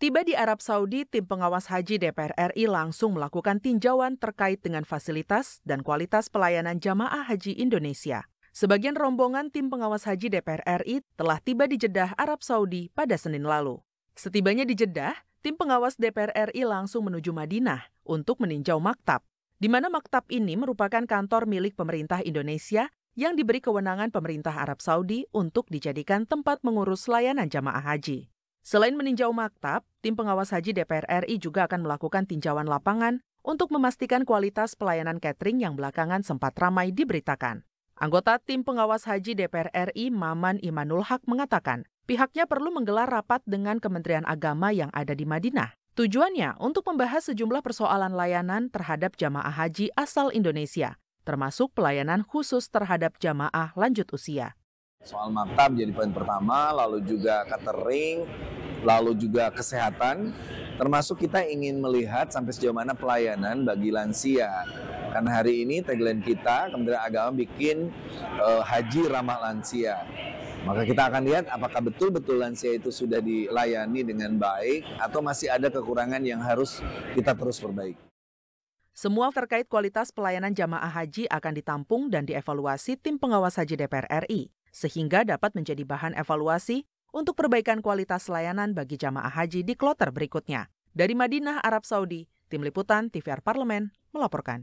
Tiba di Arab Saudi, tim pengawas haji DPR RI langsung melakukan tinjauan terkait dengan fasilitas dan kualitas pelayanan jamaah haji Indonesia. Sebagian rombongan tim pengawas haji DPR RI telah tiba di Jeddah, Arab Saudi pada Senin lalu. Setibanya di Jeddah, tim pengawas DPR RI langsung menuju Madinah untuk meninjau maktab, di mana maktab ini merupakan kantor milik pemerintah Indonesia yang diberi kewenangan pemerintah Arab Saudi untuk dijadikan tempat mengurus layanan jamaah haji. Selain meninjau maktab, tim pengawas haji DPR RI juga akan melakukan tinjauan lapangan untuk memastikan kualitas pelayanan catering yang belakangan sempat ramai diberitakan. Anggota tim pengawas haji DPR RI Maman Imanul Haq mengatakan, pihaknya perlu menggelar rapat dengan Kementerian Agama yang ada di Madinah. Tujuannya untuk membahas sejumlah persoalan layanan terhadap jamaah haji asal Indonesia, termasuk pelayanan khusus terhadap jamaah lanjut usia. Soal maktab jadi poin pertama, lalu juga catering, lalu juga kesehatan, termasuk kita ingin melihat sampai sejauh mana pelayanan bagi lansia. Karena hari ini tagline kita Kementerian Agama bikin uh, haji ramah lansia. Maka kita akan lihat apakah betul-betul lansia itu sudah dilayani dengan baik atau masih ada kekurangan yang harus kita terus perbaiki. Semua terkait kualitas pelayanan jamaah haji akan ditampung dan dievaluasi tim pengawas haji DPR RI, sehingga dapat menjadi bahan evaluasi untuk perbaikan kualitas layanan bagi jamaah haji di kloter berikutnya. Dari Madinah, Arab Saudi, Tim Liputan TVR Parlemen melaporkan.